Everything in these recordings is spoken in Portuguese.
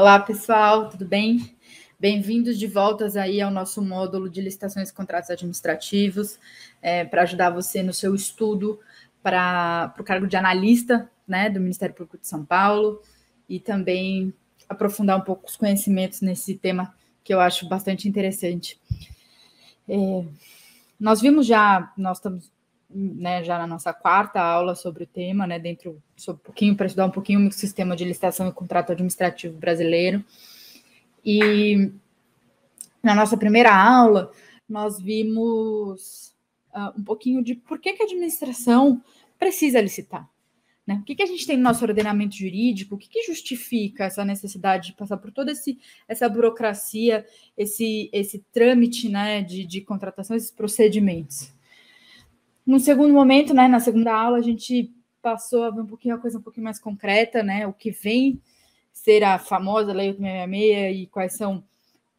Olá, pessoal, tudo bem? Bem-vindos de voltas aí ao nosso módulo de licitações e contratos administrativos, é, para ajudar você no seu estudo para o cargo de analista né, do Ministério Público de São Paulo e também aprofundar um pouco os conhecimentos nesse tema que eu acho bastante interessante. É, nós vimos já, nós estamos né, já na nossa quarta aula sobre o tema, né, dentro sobre um pouquinho para estudar um pouquinho o sistema de licitação e contrato administrativo brasileiro. E na nossa primeira aula nós vimos uh, um pouquinho de por que, que a administração precisa licitar. Né? O que, que a gente tem no nosso ordenamento jurídico? O que, que justifica essa necessidade de passar por toda esse, essa burocracia, esse, esse trâmite né, de, de contratação, esses procedimentos? No segundo momento, né, na segunda aula, a gente passou a ver um pouquinho a coisa um pouquinho mais concreta, né? O que vem ser a famosa Lei 866 e quais são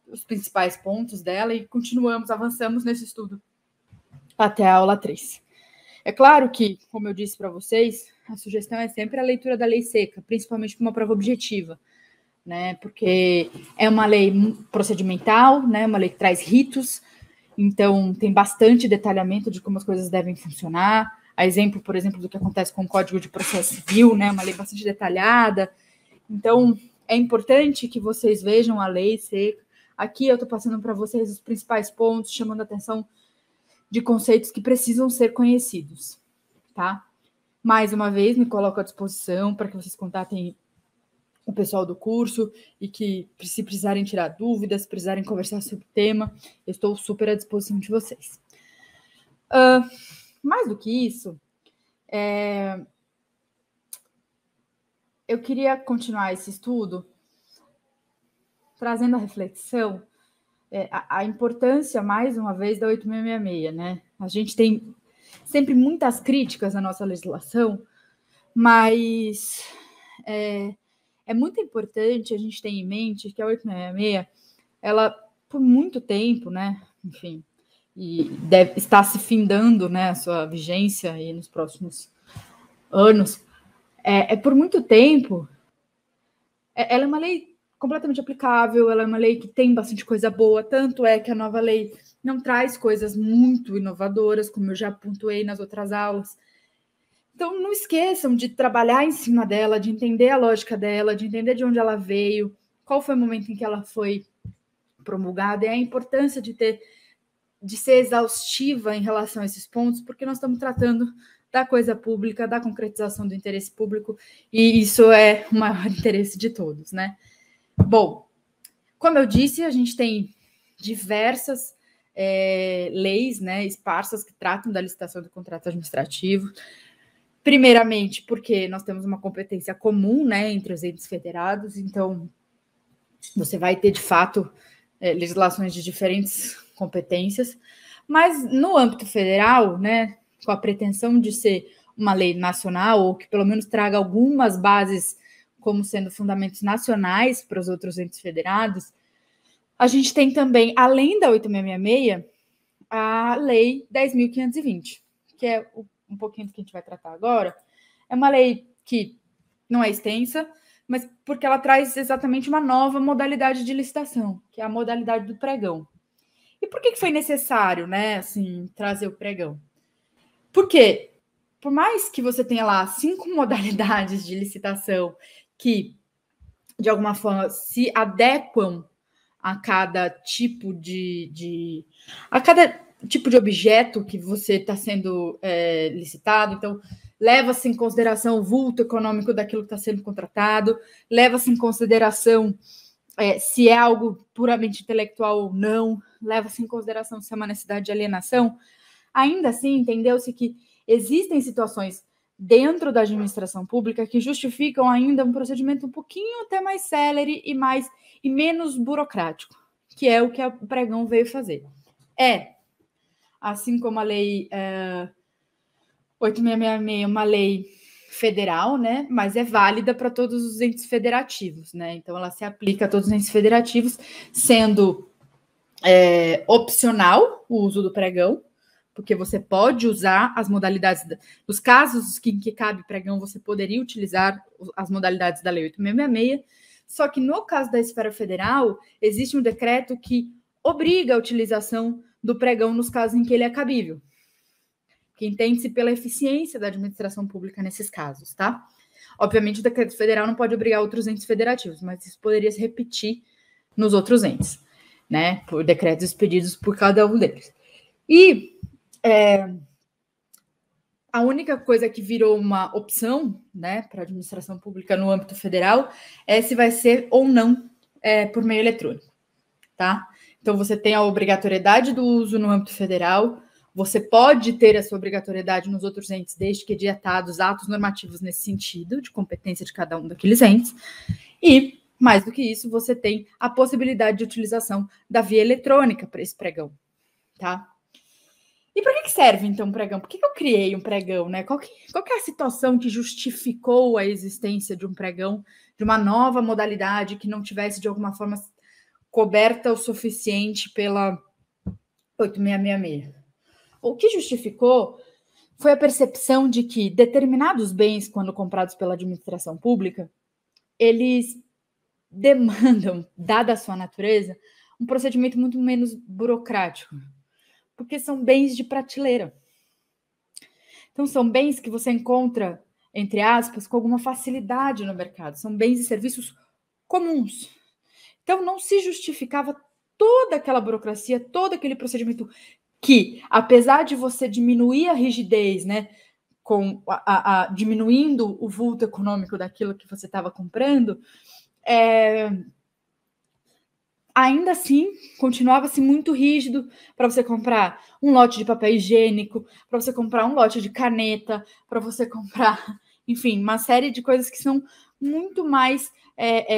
os principais pontos dela e continuamos, avançamos nesse estudo até a aula 3. É claro que, como eu disse para vocês, a sugestão é sempre a leitura da lei seca, principalmente para uma prova objetiva, né? Porque é uma lei procedimental, né? Uma lei que traz ritos, então, tem bastante detalhamento de como as coisas devem funcionar. A exemplo, por exemplo, do que acontece com o Código de Processo Civil, né? Uma lei bastante detalhada. Então, é importante que vocês vejam a lei seca. Aqui eu estou passando para vocês os principais pontos, chamando a atenção de conceitos que precisam ser conhecidos, tá? Mais uma vez, me coloco à disposição para que vocês contatem o pessoal do curso e que se precisarem tirar dúvidas, precisarem conversar sobre o tema, eu estou super à disposição de vocês. Uh, mais do que isso, é... eu queria continuar esse estudo trazendo a reflexão, é, a, a importância, mais uma vez, da 8666, né? A gente tem sempre muitas críticas à nossa legislação, mas é, é muito importante a gente ter em mente que a 866, ela, por muito tempo, né, enfim, e deve estar se findando, né, a sua vigência aí nos próximos anos, é, é por muito tempo, é, ela é uma lei completamente aplicável, ela é uma lei que tem bastante coisa boa, tanto é que a nova lei não traz coisas muito inovadoras, como eu já pontuei nas outras aulas, então, não esqueçam de trabalhar em cima dela, de entender a lógica dela, de entender de onde ela veio, qual foi o momento em que ela foi promulgada e a importância de ter de ser exaustiva em relação a esses pontos, porque nós estamos tratando da coisa pública, da concretização do interesse público, e isso é o maior interesse de todos, né? Bom, como eu disse, a gente tem diversas é, leis, né, esparsas que tratam da licitação do contrato administrativo. Primeiramente, porque nós temos uma competência comum né, entre os entes federados, então você vai ter de fato é, legislações de diferentes competências, mas no âmbito federal, né, com a pretensão de ser uma lei nacional, ou que pelo menos traga algumas bases como sendo fundamentos nacionais para os outros entes federados, a gente tem também, além da 8666, a Lei 10.520, que é o um pouquinho do que a gente vai tratar agora, é uma lei que não é extensa, mas porque ela traz exatamente uma nova modalidade de licitação, que é a modalidade do pregão. E por que, que foi necessário, né, assim, trazer o pregão? Porque, por mais que você tenha lá cinco modalidades de licitação que, de alguma forma, se adequam a cada tipo de, de a cada tipo de objeto que você está sendo é, licitado, então leva-se em consideração o vulto econômico daquilo que está sendo contratado, leva-se em consideração é, se é algo puramente intelectual ou não, leva-se em consideração se é uma necessidade de alienação. Ainda assim, entendeu-se que existem situações dentro da administração pública que justificam ainda um procedimento um pouquinho até mais célere e mais e menos burocrático, que é o que o pregão veio fazer. É assim como a lei é, 8666, uma lei federal, né? Mas é válida para todos os entes federativos, né? Então ela se aplica a todos os entes federativos, sendo é, opcional o uso do pregão, porque você pode usar as modalidades, nos casos em que cabe pregão, você poderia utilizar as modalidades da Lei 8666, só que no caso da esfera federal, existe um decreto que obriga a utilização do pregão nos casos em que ele é cabível, que entende-se pela eficiência da administração pública nesses casos, tá? Obviamente, o decreto federal não pode obrigar outros entes federativos, mas isso poderia se repetir nos outros entes, né? Por decretos expedidos por cada um deles. E é, a única coisa que virou uma opção, né, para a administração pública no âmbito federal é se vai ser ou não é, por meio eletrônico, tá? Então, você tem a obrigatoriedade do uso no âmbito federal, você pode ter essa obrigatoriedade nos outros entes, desde que dietados atos normativos nesse sentido, de competência de cada um daqueles entes. E, mais do que isso, você tem a possibilidade de utilização da via eletrônica para esse pregão, tá? E para que serve, então, um pregão? Por que eu criei um pregão, né? Qual, que, qual que é a situação que justificou a existência de um pregão, de uma nova modalidade que não tivesse, de alguma forma, coberta o suficiente pela 8666. O que justificou foi a percepção de que determinados bens, quando comprados pela administração pública, eles demandam, dada a sua natureza, um procedimento muito menos burocrático, porque são bens de prateleira. Então, são bens que você encontra, entre aspas, com alguma facilidade no mercado, são bens e serviços comuns. Então não se justificava toda aquela burocracia, todo aquele procedimento que, apesar de você diminuir a rigidez, né, com a, a, a diminuindo o vulto econômico daquilo que você estava comprando, é, ainda assim continuava-se muito rígido para você comprar um lote de papel higiênico, para você comprar um lote de caneta, para você comprar, enfim, uma série de coisas que são muito mais é,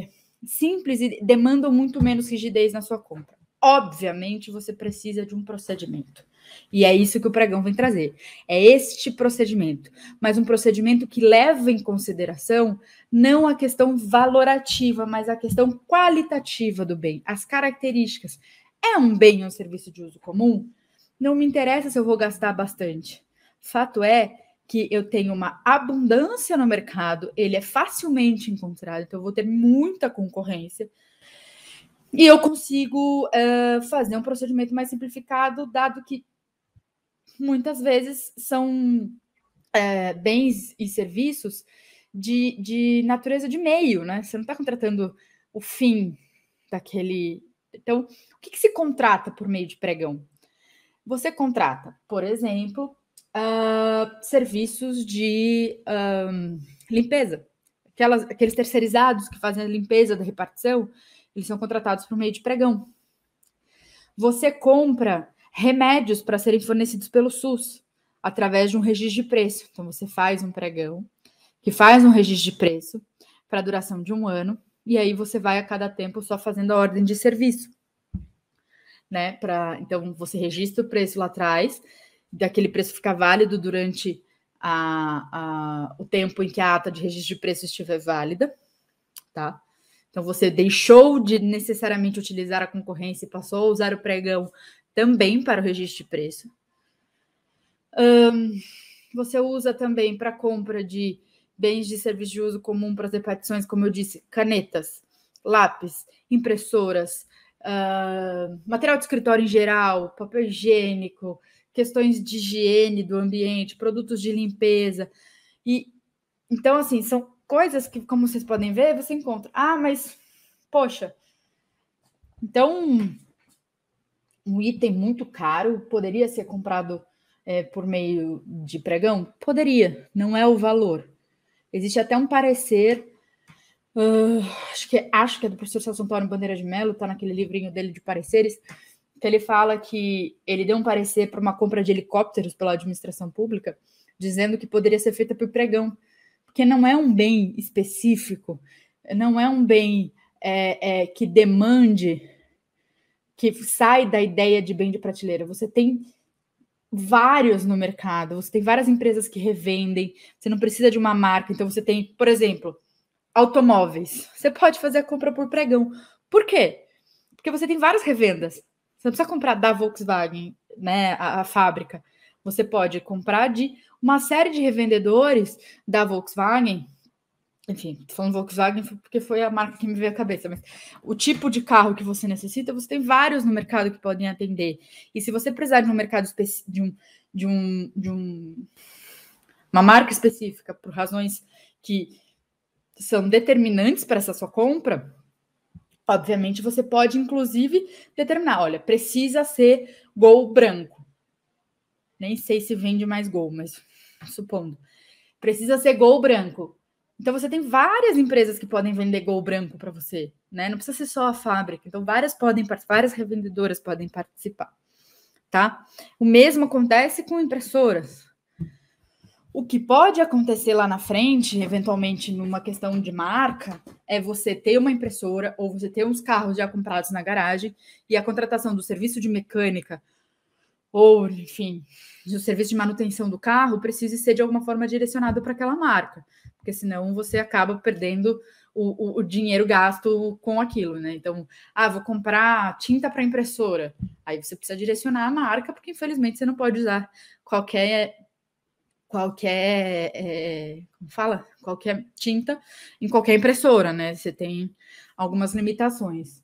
é, simples e demandam muito menos rigidez na sua compra. Obviamente, você precisa de um procedimento. E é isso que o pregão vem trazer. É este procedimento, mas um procedimento que leva em consideração não a questão valorativa, mas a questão qualitativa do bem, as características. É um bem ou um serviço de uso comum? Não me interessa se eu vou gastar bastante. Fato é que eu tenho uma abundância no mercado, ele é facilmente encontrado, então eu vou ter muita concorrência. E eu consigo uh, fazer um procedimento mais simplificado, dado que muitas vezes são uh, bens e serviços de, de natureza de meio, né? Você não está contratando o fim daquele. Então, o que, que se contrata por meio de pregão? Você contrata, por exemplo, uh, serviços de um, ah, limpeza. Aquelas, aqueles terceirizados que fazem a limpeza da repartição, eles são contratados por meio de pregão. Você compra remédios para serem fornecidos pelo SUS através de um registro de preço. Então você faz um pregão que faz um registro de preço para duração de um ano e aí você vai a cada tempo só fazendo a ordem de serviço, né? então você registra o preço lá atrás daquele preço ficar válido durante a, a, o tempo em que a ata de registro de preço estiver válida, tá? Então você deixou de necessariamente utilizar a concorrência e passou a usar o pregão também para o registro de preço. Um, você usa também para compra de bens de serviço de uso comum para as repartições, como eu disse, canetas, lápis, impressoras, uh, material de escritório em geral, papel higiênico, questões de higiene do ambiente, produtos de limpeza. E então assim, são coisas que, como vocês podem ver, você encontra. Ah, mas poxa. Então, um item muito caro poderia ser comprado é, por meio de pregão? Poderia, não é o valor. Existe até um parecer, uh, acho, que, acho que é do professor Celso Antônio Bandeira de Mello, está naquele livrinho dele de pareceres, que ele fala que ele deu um parecer para uma compra de helicópteros pela administração pública, dizendo que poderia ser feita por pregão, porque não é um bem específico, não é um bem é, é, que demande, que sai da ideia de bem de prateleira. Você tem vários no mercado, você tem várias empresas que revendem, você não precisa de uma marca, então você tem, por exemplo, automóveis. Você pode fazer a compra por pregão. Por quê? Porque você tem várias revendas. Você não precisa comprar da Volkswagen, né, a, a fábrica. Você pode comprar de uma série de revendedores da Volkswagen, enfim, tô falando Volkswagen porque foi a marca que me veio à cabeça, mas o tipo de carro que você necessita, você tem vários no mercado que podem atender. E se você precisar de um mercado de um de um de um uma marca específica por razões que são determinantes para essa sua compra, Obviamente, você pode, inclusive, determinar: olha, precisa ser gol branco. Nem sei se vende mais gol, mas supondo. Precisa ser gol branco. Então, você tem várias empresas que podem vender gol branco para você, né? Não precisa ser só a fábrica. Então, várias podem várias revendedoras podem participar, tá? O mesmo acontece com impressoras. O que pode acontecer lá na frente, eventualmente numa questão de marca, é você ter uma impressora ou você ter uns carros já comprados na garagem e a contratação do serviço de mecânica ou, enfim, do serviço de manutenção do carro precise ser de alguma forma direcionado para aquela marca, porque senão você acaba perdendo o, o, o dinheiro gasto com aquilo, né? Então, ah, vou comprar tinta para impressora. Aí você precisa direcionar a marca, porque infelizmente você não pode usar qualquer qualquer, é, como fala, qualquer tinta em qualquer impressora, né? Você tem algumas limitações.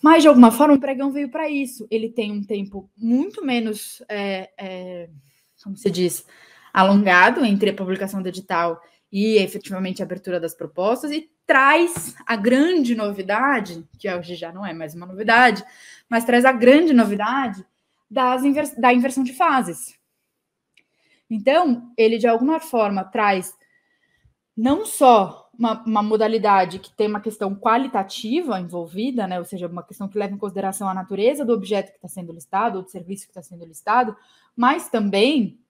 Mas de alguma forma o pregão veio para isso. Ele tem um tempo muito menos, é, é, como se diz, alongado entre a publicação do edital e efetivamente a abertura das propostas e traz a grande novidade, que hoje já não é mais uma novidade, mas traz a grande novidade das invers da inversão de fases, então, ele de alguma forma traz não só uma, uma, modalidade que tem uma questão qualitativa envolvida, né, ou seja, uma questão que leva em consideração a natureza do objeto que está sendo listado, ou do serviço que está sendo listado, mas também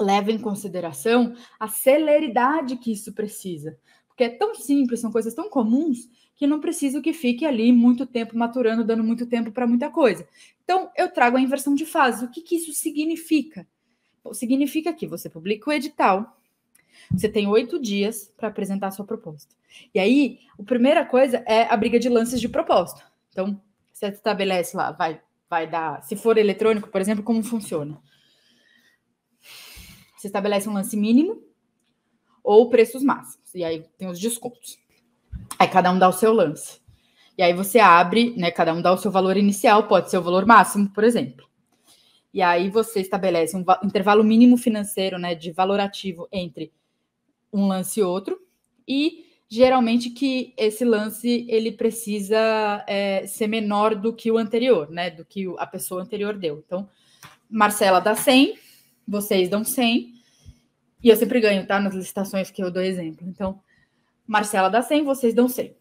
leva em consideração a celeridade que isso precisa. Porque é tão simples, são coisas tão comuns, que não preciso que fique ali muito tempo maturando, dando muito tempo para muita coisa. Então, eu trago a inversão de fase. O que, que isso significa? significa que você publica o edital, você tem oito dias para apresentar a sua proposta. E aí, a primeira coisa é a briga de lances de proposta. Então, você estabelece lá, vai, vai dar, se for eletrônico, por exemplo, como funciona. Você estabelece um lance mínimo ou preços máximos. E aí tem os descontos. Aí cada um dá o seu lance. E aí você abre, né? Cada um dá o seu valor inicial, pode ser o valor máximo, por exemplo. E aí você estabelece um intervalo mínimo financeiro, né, de valorativo entre um lance e outro, e geralmente que esse lance ele precisa é, ser menor do que o anterior, né, do que a pessoa anterior deu. Então, Marcela dá 100, vocês dão 100, e eu sempre ganho, tá, nas licitações que eu dou exemplo. Então, Marcela dá 100, vocês dão 100,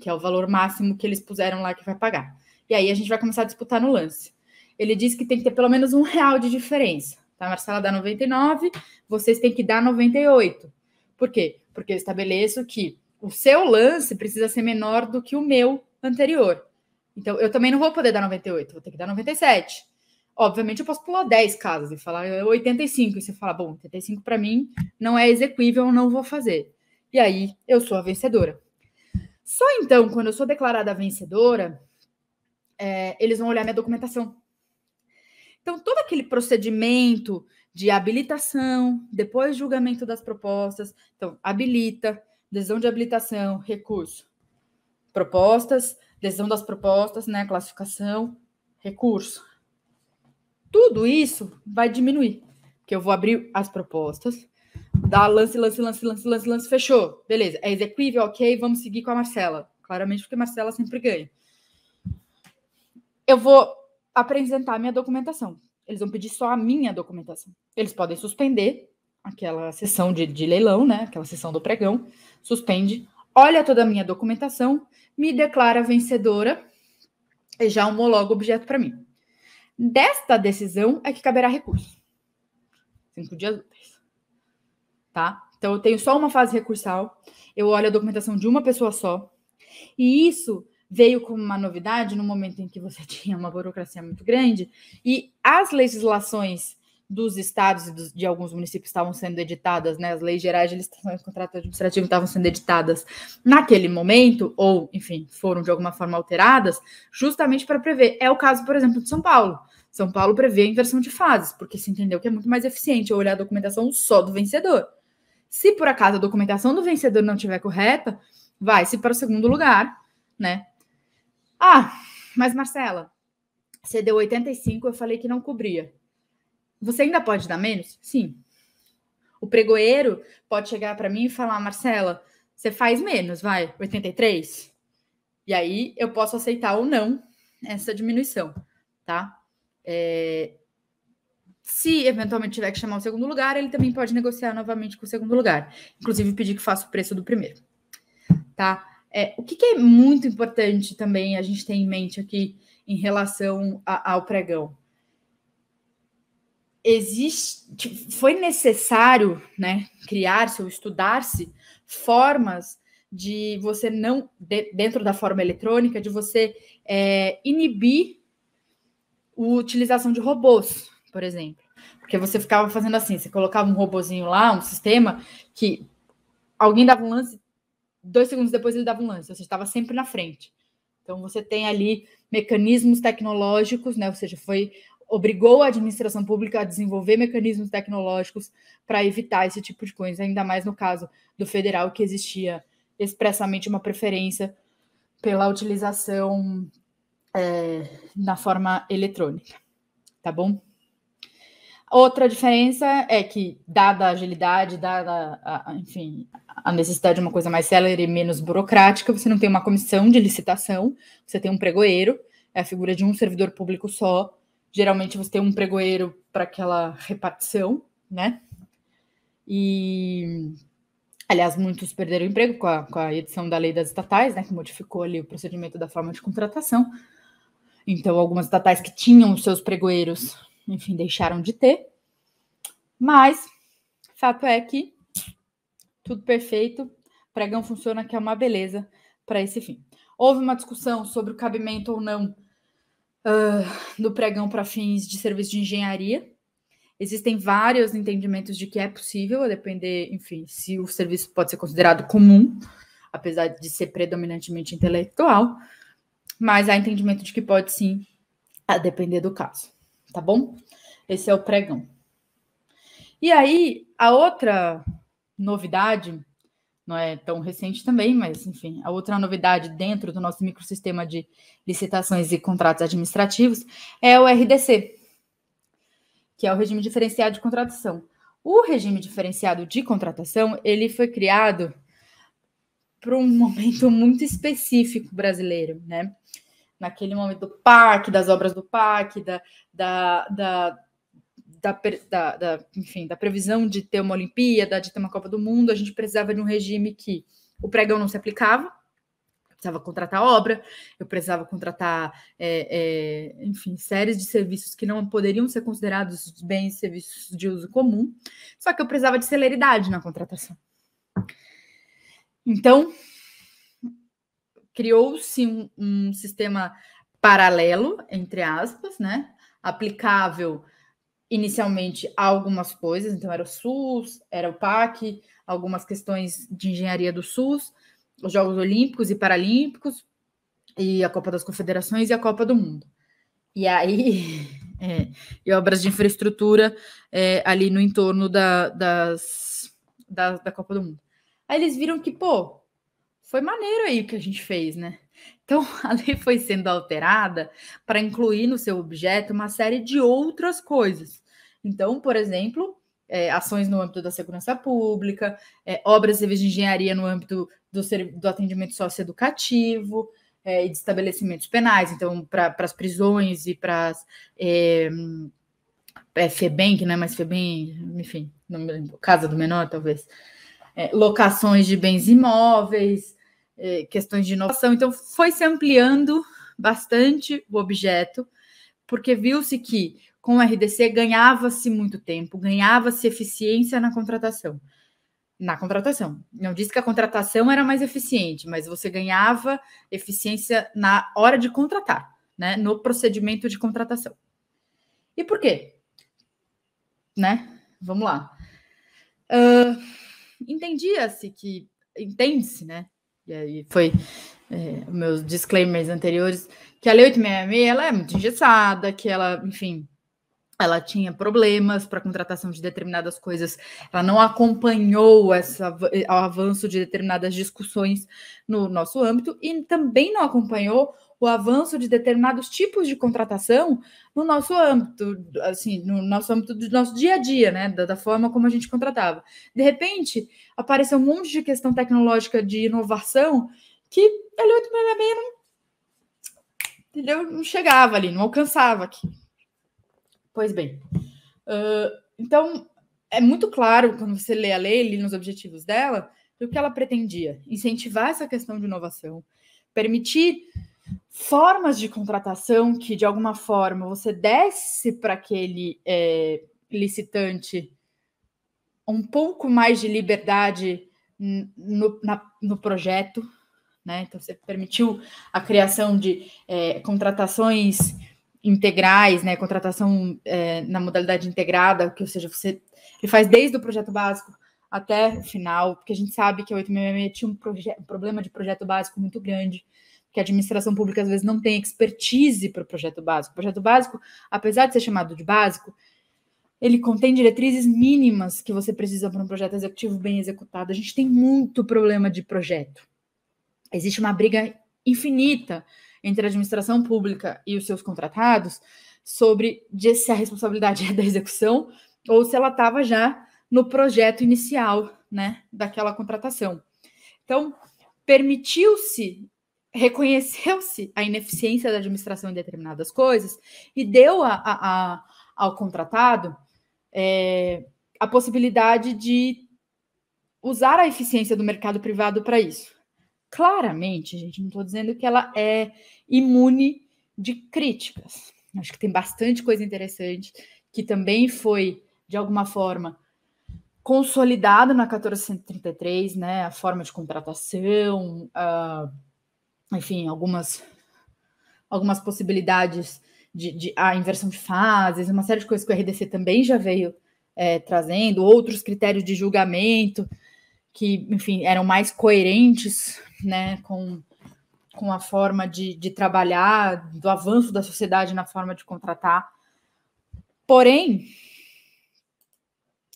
que é o valor máximo que eles puseram lá que vai pagar. E aí a gente vai começar a disputar no lance ele diz que tem que ter pelo menos um real de diferença. Tá? A Marcela dá 99, vocês têm que dar 98. Por quê? Porque eu estabeleço que o seu lance precisa ser menor do que o meu anterior. Então, eu também não vou poder dar 98, vou ter que dar 97. Obviamente, eu posso pular 10 casas e falar 85. É e você fala, bom, 85 para mim não é execuível, não vou fazer. E aí, eu sou a vencedora. Só então, quando eu sou declarada vencedora, é, eles vão olhar minha documentação. Então, todo aquele procedimento de habilitação, depois julgamento das propostas, então, habilita, decisão de habilitação, recurso, propostas, decisão das propostas, né, classificação, recurso. Tudo isso vai diminuir, porque eu vou abrir as propostas, dar lance, lance, lance, lance, lance, lance, fechou, beleza, é execuível, ok, vamos seguir com a Marcela, claramente porque a Marcela sempre ganha. Eu vou apresentar minha documentação. Eles vão pedir só a minha documentação. Eles podem suspender aquela sessão de, de leilão, né? Aquela sessão do pregão, suspende, olha toda a minha documentação, me declara vencedora e já homologa o objeto para mim. Desta decisão é que caberá recurso. Cinco dias úteis. Tá? Então eu tenho só uma fase recursal, eu olho a documentação de uma pessoa só. E isso veio como uma novidade no momento em que você tinha uma burocracia muito grande e as legislações dos estados e dos, de alguns municípios estavam sendo editadas, né? As leis gerais de licitação e contrato administrativo estavam sendo editadas naquele momento, ou, enfim, foram de alguma forma alteradas, justamente para prever. É o caso, por exemplo, de São Paulo. São Paulo prevê a inversão de fases, porque se entendeu que é muito mais eficiente olhar a documentação só do vencedor. Se por acaso a documentação do vencedor não estiver correta, vai-se para o segundo lugar, né? Ah, mas Marcela, você deu 85, eu falei que não cobria. Você ainda pode dar menos? Sim. O pregoeiro pode chegar para mim e falar, Marcela, você faz menos, vai, 83. E aí eu posso aceitar ou não essa diminuição, tá? É... Se eventualmente tiver que chamar o segundo lugar, ele também pode negociar novamente com o segundo lugar. Inclusive pedir que faça o preço do primeiro, tá? É, o que, que, é muito importante também a gente tem em mente aqui em relação a, ao pregão? Existe, foi necessário né, criar-se ou estudar-se formas de você não, de, dentro da forma eletrônica, de você é, inibir a utilização de robôs, por exemplo. Porque você ficava fazendo assim, você colocava um robozinho lá, um sistema, que alguém dava um lance, dois segundos depois ele dava um lance, Você estava sempre na frente. Então você tem ali mecanismos tecnológicos, né? Ou seja, foi obrigou a administração pública a desenvolver mecanismos tecnológicos para evitar esse tipo de coisa, ainda mais no caso do federal que existia expressamente uma preferência pela utilização é, na forma eletrônica, tá bom? Outra diferença é que, dada a agilidade, dada, a, enfim, a necessidade de uma coisa mais célere e menos burocrática, você não tem uma comissão de licitação, você tem um pregoeiro, é a figura de um servidor público só. Geralmente você tem um pregoeiro para aquela repartição, né? E, aliás, muitos perderam emprego com a, com a edição da lei das estatais, né, que modificou ali o procedimento da forma de contratação. Então, algumas estatais que tinham seus pregoeiros enfim, deixaram de ter. Mas fato é que tudo perfeito, pregão funciona que é uma beleza para esse fim. Houve uma discussão sobre o cabimento ou não uh, do pregão para fins de serviço de engenharia. Existem vários entendimentos de que é possível, a depender, enfim, se o serviço pode ser considerado comum, apesar de ser predominantemente intelectual, mas há entendimento de que pode sim, a depender do caso tá bom? Esse é o pregão. E aí, a outra novidade, não é tão recente também, mas enfim, a outra novidade dentro do nosso microsistema de licitações e contratos administrativos é o RDC, que é o regime diferenciado de contratação. O regime diferenciado de contratação, ele foi criado para um momento muito específico brasileiro, né? naquele momento do parque, das obras do parque, da, da, da da, da, da, enfim, da previsão de ter uma Olimpíada, de ter uma Copa do Mundo, a gente precisava de um regime que o pregão não se aplicava, eu precisava contratar obra, eu precisava contratar, é, é, enfim, séries de serviços que não poderiam ser considerados bens e serviços de uso comum, só que eu precisava de celeridade na contratação. Então, criou-se um, um, sistema paralelo, entre aspas, né? Aplicável inicialmente a algumas coisas, então era o SUS, era o PAC, algumas questões de engenharia do SUS, os Jogos Olímpicos e Paralímpicos, e a Copa das Confederações e a Copa do Mundo. E aí, é, e obras de infraestrutura é, ali no entorno da, das, da, da Copa do Mundo. Aí eles viram que, pô, foi maneiro aí o que a gente fez, né? Então, a lei foi sendo alterada para incluir no seu objeto uma série de outras coisas. Então, por exemplo, é, ações no âmbito da segurança pública, é, obras de engenharia no âmbito do, do atendimento socioeducativo é, e de estabelecimentos penais, então, para as prisões e para as. É, é, FEBEM, que não é mais FEBEM, enfim, Casa do Menor, talvez. É, locações de bens imóveis, é, questões de inovação. Então, foi se ampliando bastante o objeto, porque viu-se que com o RDC ganhava-se muito tempo, ganhava-se eficiência na contratação. Na contratação. Não disse que a contratação era mais eficiente, mas você ganhava eficiência na hora de contratar, né? No procedimento de contratação. E por quê? Né? Vamos lá. Uh, Entendia-se que, entende-se, né? e aí foi é, meus disclaimers anteriores, que a Lei 866 ela é muito engessada, que ela, enfim, ela tinha problemas para contratação de determinadas coisas, ela não acompanhou essa, o eh, avanço de determinadas discussões no nosso âmbito e também não acompanhou o avanço de determinados tipos de contratação no nosso âmbito, assim, no nosso âmbito do nosso dia a dia, né? Da, da, forma como a gente contratava. De repente, apareceu um monte de questão tecnológica de inovação que a Lei 866 não, não chegava ali, não alcançava aqui. Pois bem. Uh, então, é muito claro quando você lê a lei, lê nos objetivos dela, do que ela pretendia: incentivar essa questão de inovação, permitir formas de contratação que, de alguma forma, você desse para aquele é, licitante um pouco mais de liberdade no, na, no projeto, né? Então, você permitiu a criação de é, contratações integrais, né? Contratação é, na modalidade integrada, que ou seja, você ele faz desde o projeto básico até o final, porque a gente sabe que a 866 tinha um, um problema de projeto básico muito grande que a administração pública às vezes não tem expertise para o projeto básico. O projeto básico, apesar de ser chamado de básico, ele contém diretrizes mínimas que você precisa para um projeto executivo bem executado. A gente tem muito problema de projeto. Existe uma briga infinita entre a administração pública e os seus contratados sobre se a responsabilidade é da execução ou se ela estava já no projeto inicial, né, daquela contratação. Então, permitiu-se reconheceu-se a ineficiência da administração em determinadas coisas e deu a, a, a, ao contratado é, a possibilidade de usar a eficiência do mercado privado para isso. Claramente, gente, não estou dizendo que ela é imune de críticas. Acho que tem bastante coisa interessante que também foi, de alguma forma, consolidada na 1433, né? A forma de contratação, uh, enfim, algumas, algumas possibilidades de, de a inversão de fases, uma série de coisas que o RDC também já veio é, trazendo, outros critérios de julgamento que, enfim, eram mais coerentes né, com, com a forma de, de trabalhar, do avanço da sociedade na forma de contratar. Porém,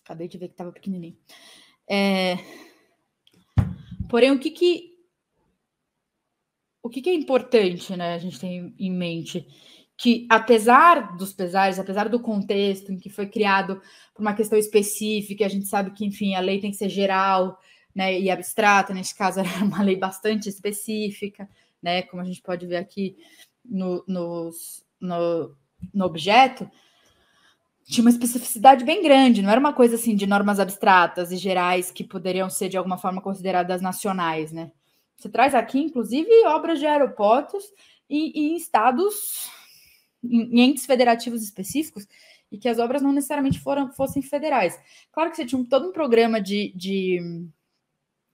acabei de ver que estava pequenininho. É, porém, o que, que o que, que, é importante, né? A gente tem em mente que, apesar dos pesares, apesar do contexto em que foi criado por uma questão específica, a gente sabe que, enfim, a lei tem que ser geral, né? E abstrata. Nesse caso, era uma lei bastante específica, né? Como a gente pode ver aqui no, no, no, no objeto tinha uma especificidade bem grande, não era uma coisa assim de normas abstratas e gerais que poderiam ser de alguma forma consideradas nacionais, né? Você traz aqui, inclusive, obras de aeroportos e, e estados, em entes federativos específicos, e que as obras não necessariamente foram, fossem federais. Claro que você tinha todo um programa de, de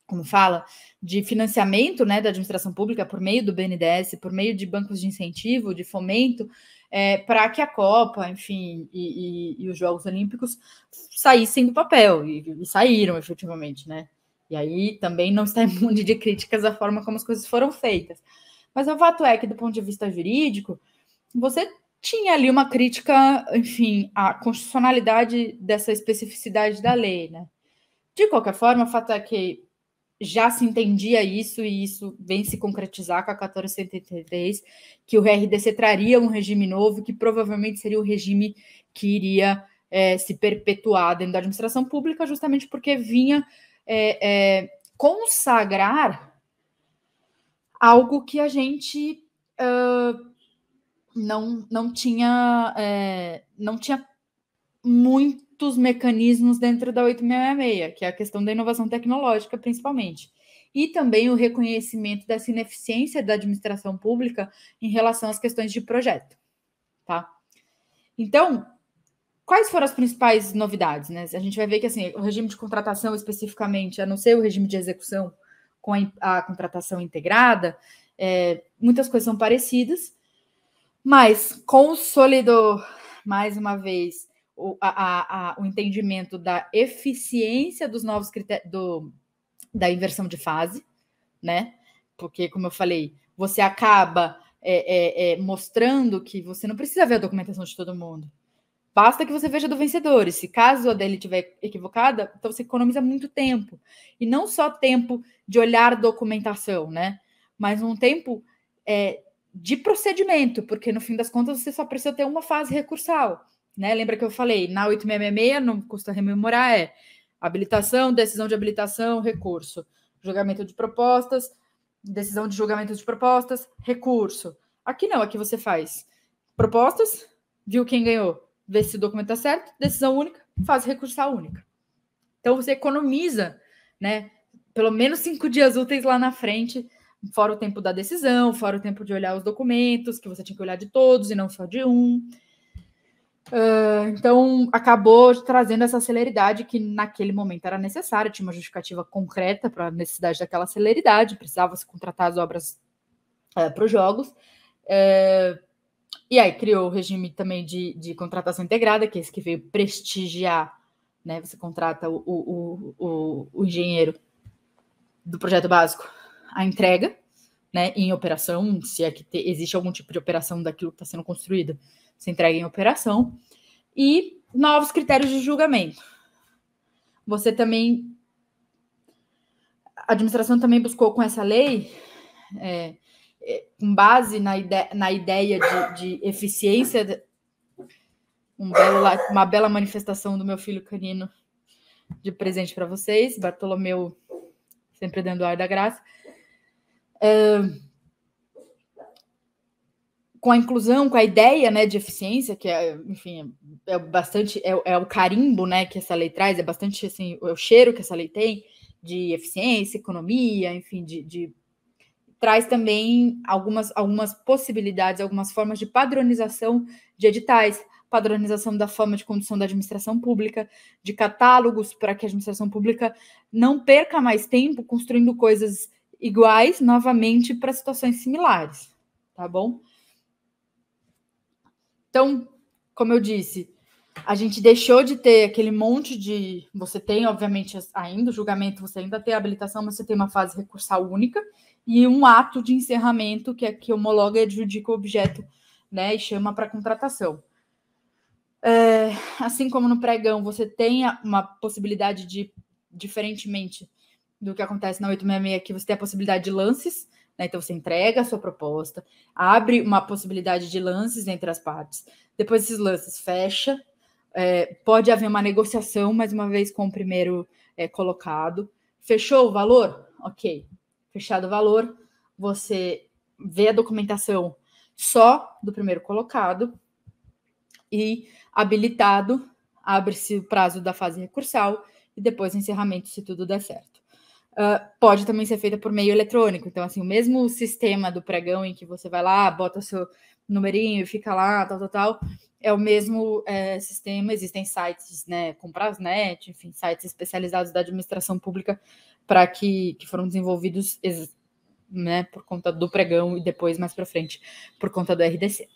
como fala, de financiamento né, da administração pública por meio do BNDES, por meio de bancos de incentivo, de fomento, é, para que a Copa, enfim, e, e, e, os Jogos Olímpicos saíssem do papel, e, e saíram efetivamente, né? E aí também não está imune de críticas à forma como as coisas foram feitas. Mas o fato é que, do ponto de vista jurídico, você tinha ali uma crítica, enfim, à constitucionalidade dessa especificidade da lei, né? De qualquer forma, o fato é que já se entendia isso e isso vem se concretizar com a 1473, que o RDC traria um regime novo, que provavelmente seria o regime que iria é, se perpetuar dentro da administração pública, justamente porque vinha é, é, consagrar algo que a gente uh, não, não tinha é, não tinha muitos mecanismos dentro da 866, que é a questão da inovação tecnológica, principalmente. E também o reconhecimento dessa ineficiência da administração pública em relação às questões de projeto. Tá? Então, Quais foram as principais novidades? Né? A gente vai ver que assim, o regime de contratação especificamente, a não ser o regime de execução com a, a contratação integrada, é, muitas coisas são parecidas, mas consolidou mais uma vez o, a, a, o entendimento da eficiência dos novos critérios do, da inversão de fase, né? Porque, como eu falei, você acaba é, é, é mostrando que você não precisa ver a documentação de todo mundo. Basta que você veja do vencedor. E se caso a dele estiver equivocada, então você economiza muito tempo. E não só tempo de olhar documentação, né? Mas um tempo é, de procedimento, porque no fim das contas você só precisa ter uma fase recursal. Né? Lembra que eu falei, na 8666, não custa rememorar, é habilitação, decisão de habilitação, recurso. Julgamento de propostas, decisão de julgamento de propostas, recurso. Aqui não, aqui você faz propostas, viu quem ganhou vê se o documento está certo, decisão única, fase recursal única. Então você economiza, né? Pelo menos cinco dias úteis lá na frente, fora o tempo da decisão, fora o tempo de olhar os documentos, que você tinha que olhar de todos e não só de um. Uh, então acabou trazendo essa celeridade que naquele momento era necessária, tinha uma justificativa concreta para a necessidade daquela celeridade, precisava se contratar as obras uh, eh, para os jogos. Uh, e aí criou o regime também de, de contratação integrada, que é esse que veio prestigiar, né? Você contrata o, o, o, o engenheiro do projeto básico, a entrega, né? Em operação, se é que te, existe algum tipo de operação daquilo que está sendo construído, se entrega em operação. E novos critérios de julgamento. Você também. A administração também buscou com essa lei. É, com base na, ide na ideia de, de eficiência, um belo, uma bela manifestação do meu filho canino de presente para vocês, Bartolomeu sempre dando ar da graça. É, com a inclusão, com a ideia né, de eficiência, que é, enfim, é, é bastante, é, é, o carimbo né, que essa lei traz, é bastante assim, é o cheiro que essa lei tem de eficiência, economia, enfim, de, de traz também algumas, algumas possibilidades, algumas formas de padronização de editais, padronização da forma de condução da administração pública, de catálogos para que a administração pública não perca mais tempo construindo coisas iguais novamente para situações similares, tá bom? Então, como eu disse, a gente deixou de ter aquele monte de. Você tem, obviamente, ainda o julgamento, você ainda tem a habilitação, mas você tem uma fase recursal única e um ato de encerramento que é que homologa e adjudica o objeto né, e chama para contratação. É, assim como no pregão, você tem uma possibilidade de, diferentemente do que acontece na 866, que você tem a possibilidade de lances, né, então você entrega a sua proposta, abre uma possibilidade de lances entre as partes, depois esses lances fecha, é, pode haver uma negociação, mais uma vez, com o primeiro é, colocado. Fechou o valor? Ok. Fechado o valor, você vê a documentação só do primeiro colocado e habilitado, abre-se o prazo da fase recursal e depois encerramento, se tudo der certo. Uh, pode também ser feita por meio eletrônico. Então, assim, o mesmo sistema do pregão em que você vai lá, bota seu numerinho e fica lá, tal, tal, tal, é o mesmo é, sistema, existem sites, né, comprasnet, enfim, sites especializados da administração pública para que, que foram desenvolvidos né, por conta do pregão e depois, mais para frente, por conta do RDC.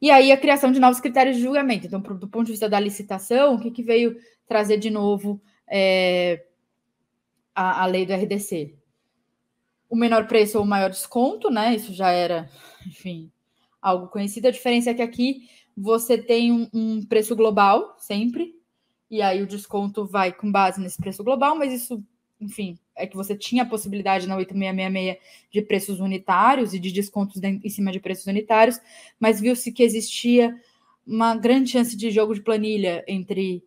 E aí a criação de novos critérios de julgamento. Então, do ponto de vista da licitação, o que, que veio trazer de novo é, a, a, lei do RDC? O menor preço ou o maior desconto, né? Isso já era, enfim, algo conhecido. A diferença é que aqui você tem um, um preço global sempre, e aí o desconto vai com base nesse preço global, mas isso, enfim, é que você tinha a possibilidade na 8666 de preços unitários e de descontos em cima de preços unitários, mas viu-se que existia uma grande chance de jogo de planilha entre.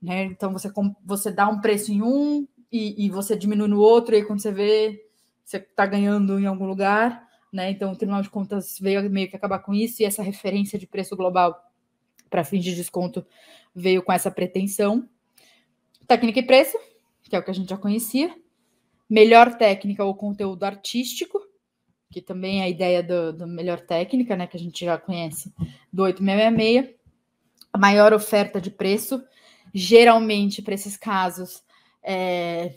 Né, então você, você dá um preço em um e, e você diminui no outro, e aí quando você vê, você está ganhando em algum lugar. Né? Então, o Tribunal de Contas veio meio que acabar com isso e essa referência de preço global para fins de desconto veio com essa pretensão. Técnica e preço, que é o que a gente já conhecia. Melhor técnica ou conteúdo artístico, que também é a ideia do, do, melhor técnica, né, que a gente já conhece, do 8666. A maior oferta de preço, geralmente para esses casos, é...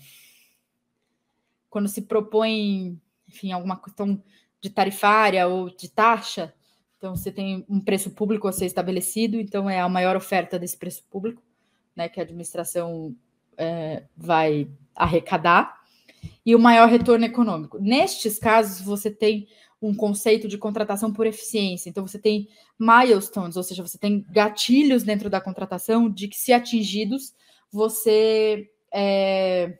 quando se propõe, enfim, alguma questão de tarifária ou de taxa. Então, você tem um preço público a ser estabelecido, então é a maior oferta desse preço público, né, que a administração é, vai arrecadar, e o maior retorno econômico. Nestes casos, você tem um conceito de contratação por eficiência, então você tem milestones, ou seja, você tem gatilhos dentro da contratação de que, se atingidos, você. É,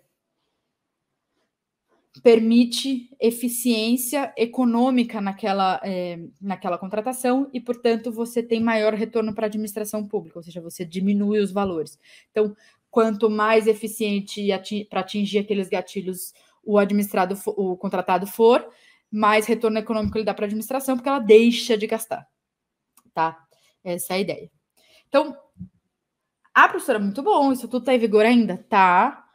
permite eficiência econômica naquela, é, naquela contratação e, portanto, você tem maior retorno para a administração pública, ou seja, você diminui os valores. Então, quanto mais eficiente para atingir aqueles gatilhos o administrado, o contratado for, mais retorno econômico ele dá para a administração, porque ela deixa de gastar. Tá? Essa é a ideia. Então, a professora, muito bom, isso tudo está em vigor ainda? Tá.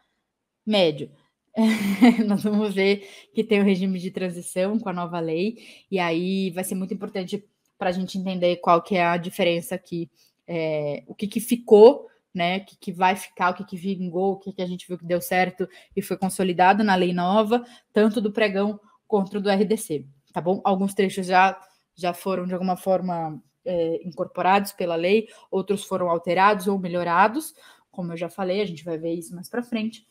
Médio. nós vamos ver que tem o regime de transição com a nova lei, e aí vai ser muito importante para a gente entender qual que é a diferença aqui, é, o que, que ficou, né, o que, que vai ficar, o que, que vingou, o que, que a gente viu que deu certo e foi consolidado na lei nova, tanto do pregão quanto do RDC, tá bom? Alguns trechos já, já foram, de alguma forma, é, incorporados pela lei, outros foram alterados ou melhorados, como eu já falei, a gente vai ver isso mais para frente,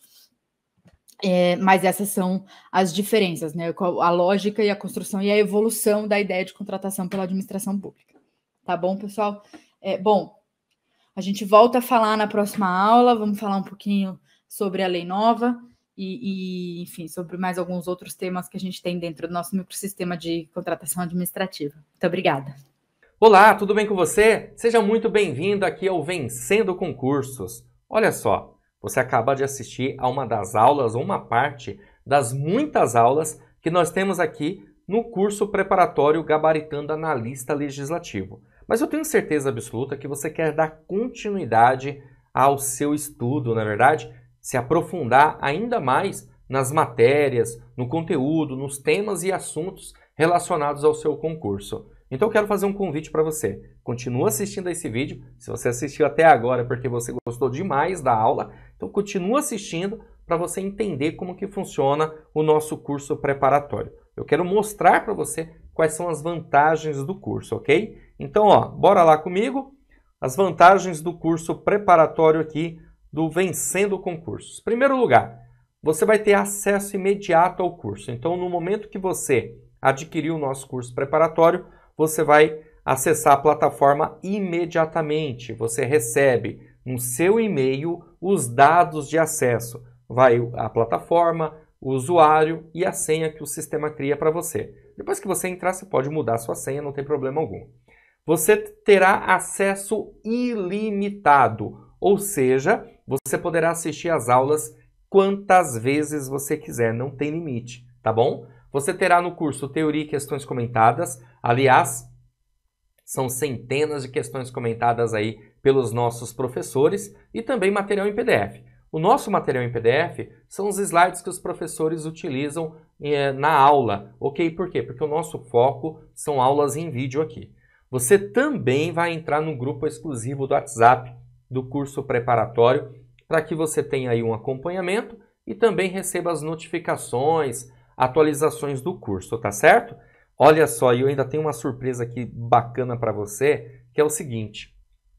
é, mas essas são as diferenças, né? A lógica e a construção e a evolução da ideia de contratação pela administração pública. Tá bom, pessoal? É, bom, a gente volta a falar na próxima aula, vamos falar um pouquinho sobre a lei nova e, e enfim, sobre mais alguns outros temas que a gente tem dentro do nosso microsistema de contratação administrativa. Muito obrigada. Olá, tudo bem com você? Seja muito bem-vindo aqui ao Vencendo Concursos. Olha só, você acaba de assistir a uma das aulas, ou uma parte das muitas aulas que nós temos aqui no curso preparatório Gabaritando Analista Legislativo. Mas eu tenho certeza absoluta que você quer dar continuidade ao seu estudo, na é verdade, se aprofundar ainda mais nas matérias, no conteúdo, nos temas e assuntos relacionados ao seu concurso. Então eu quero fazer um convite para você. Continua assistindo a esse vídeo. Se você assistiu até agora é porque você gostou demais da aula, então continua assistindo para você entender como que funciona o nosso curso preparatório. Eu quero mostrar para você quais são as vantagens do curso, ok? Então, ó, bora lá comigo. As vantagens do curso preparatório aqui do Vencendo Concursos. Primeiro lugar, você vai ter acesso imediato ao curso. Então, no momento que você adquirir o nosso curso preparatório, você vai acessar a plataforma imediatamente. Você recebe no seu e-mail os dados de acesso. Vai a plataforma, o usuário e a senha que o sistema cria para você. Depois que você entrar, você pode mudar sua senha, não tem problema algum. Você terá acesso ilimitado, ou seja, você poderá assistir às aulas quantas vezes você quiser, não tem limite, tá bom? Você terá no curso Teoria e Questões Comentadas, aliás, são centenas de questões comentadas aí pelos nossos professores e também material em PDF. O nosso material em PDF são os slides que os professores utilizam eh, na aula, ok? Por quê? Porque o nosso foco são aulas em vídeo aqui. Você também vai entrar no grupo exclusivo do WhatsApp do curso preparatório para que você tenha aí um acompanhamento e também receba as notificações, atualizações do curso, tá certo? Olha só, eu ainda tenho uma surpresa aqui bacana para você, que é o seguinte: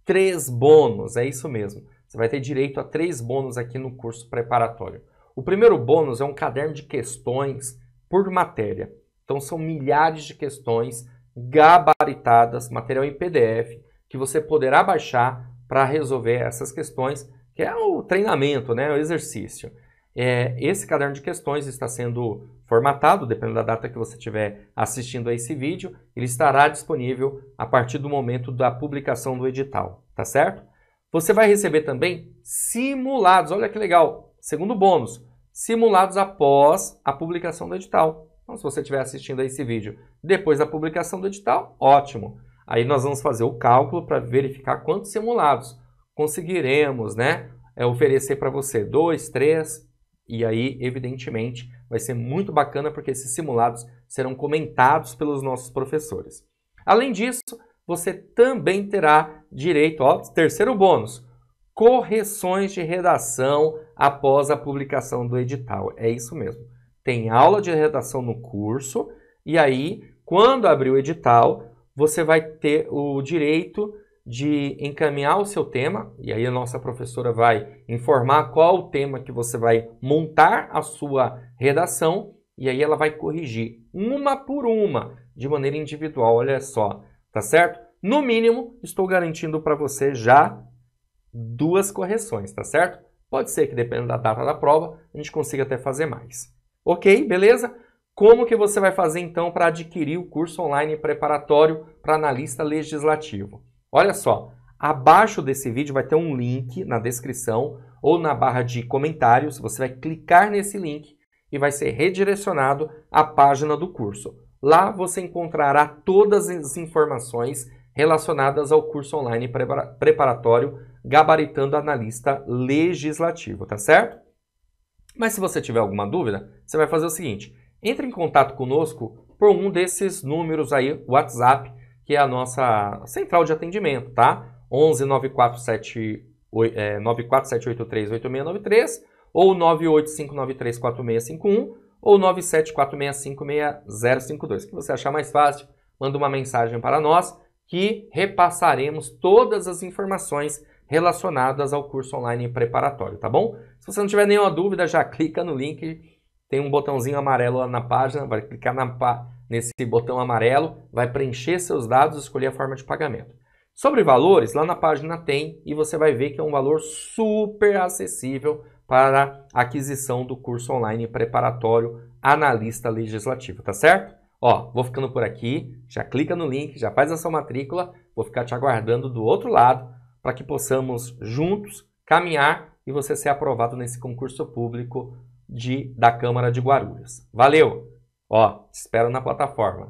três bônus, é isso mesmo. Você vai ter direito a três bônus aqui no curso preparatório. O primeiro bônus é um caderno de questões por matéria. Então são milhares de questões gabaritadas, material em PDF, que você poderá baixar para resolver essas questões, que é o treinamento, né, o exercício. É, esse caderno de questões está sendo formatado, dependendo da data que você estiver assistindo a esse vídeo, ele estará disponível a partir do momento da publicação do edital, tá certo? Você vai receber também simulados, olha que legal, segundo bônus, simulados após a publicação do edital. Então, se você estiver assistindo a esse vídeo depois da publicação do edital, ótimo. Aí nós vamos fazer o cálculo para verificar quantos simulados conseguiremos, né? É, oferecer para você dois, três, e aí, evidentemente, vai ser muito bacana porque esses simulados serão comentados pelos nossos professores. Além disso, você também terá direito ao terceiro bônus, correções de redação após a publicação do edital. É isso mesmo. Tem aula de redação no curso e aí, quando abrir o edital, você vai ter o direito de encaminhar o seu tema, e aí a nossa professora vai informar qual o tema que você vai montar a sua redação, e aí ela vai corrigir uma por uma, de maneira individual, olha só, tá certo? No mínimo, estou garantindo para você já duas correções, tá certo? Pode ser que, dependendo da data da prova, a gente consiga até fazer mais. Ok, beleza? Como que você vai fazer então para adquirir o curso online preparatório para analista legislativo? Olha só, abaixo desse vídeo vai ter um link na descrição ou na barra de comentários. Você vai clicar nesse link e vai ser redirecionado à página do curso. Lá você encontrará todas as informações relacionadas ao curso online preparatório Gabaritando Analista Legislativo, tá certo? Mas se você tiver alguma dúvida, você vai fazer o seguinte: entre em contato conosco por um desses números aí, WhatsApp que é a nossa central de atendimento, tá? 11 947, é, 947838693 ou 985934651 ou 974656052. O que você achar mais fácil, manda uma mensagem para nós que repassaremos todas as informações relacionadas ao curso online preparatório, tá bom? Se você não tiver nenhuma dúvida, já clica no link, tem um botãozinho amarelo lá na página, vai clicar na, nesse botão amarelo, vai preencher seus dados e escolher a forma de pagamento. Sobre valores, lá na página tem e você vai ver que é um valor super acessível para aquisição do curso online preparatório Analista Legislativo, tá certo? Ó, vou ficando por aqui, já clica no link, já faz a sua matrícula, vou ficar te aguardando do outro lado para que possamos juntos caminhar e você ser aprovado nesse concurso público de, da Câmara de Guarulhos. Valeu! Ó, espero na plataforma.